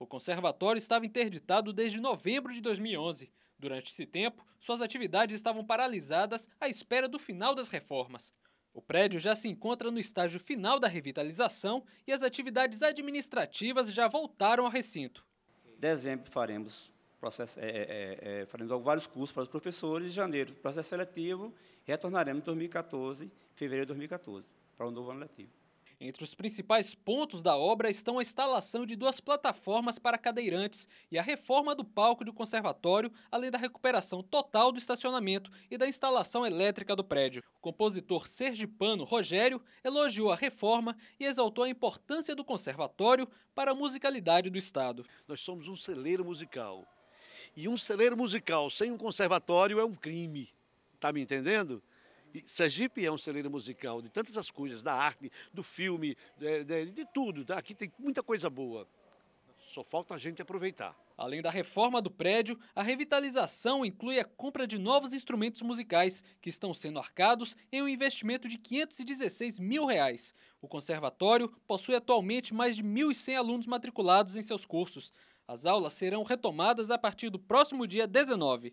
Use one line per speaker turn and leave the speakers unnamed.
O conservatório estava interditado desde novembro de 2011. Durante esse tempo, suas atividades estavam paralisadas à espera do final das reformas. O prédio já se encontra no estágio final da revitalização e as atividades administrativas já voltaram
ao recinto. Dezembro faremos processo, é, é, é, é, faremos vários cursos para os professores. Em janeiro, processo seletivo, retornaremos em 2014, fevereiro de 2014, para o um novo ano letivo. Entre os principais pontos da obra estão a instalação de duas
plataformas para cadeirantes e a reforma do palco do conservatório, além da recuperação total do estacionamento e da instalação elétrica do prédio. O compositor sergipano Rogério elogiou a reforma e exaltou a importância do conservatório para a musicalidade do estado. Nós somos um celeiro musical. E um celeiro musical sem um
conservatório é um crime. Tá me entendendo? E Sergipe é um celeiro musical de tantas as coisas, da arte, do filme, de, de, de tudo. Tá? Aqui tem muita coisa boa.
Só falta a gente aproveitar. Além da reforma do prédio, a revitalização inclui a compra de novos instrumentos musicais, que estão sendo arcados em um investimento de 516 mil reais. O conservatório possui atualmente mais de 1.100 alunos matriculados em seus cursos. As aulas serão retomadas a partir do próximo dia 19.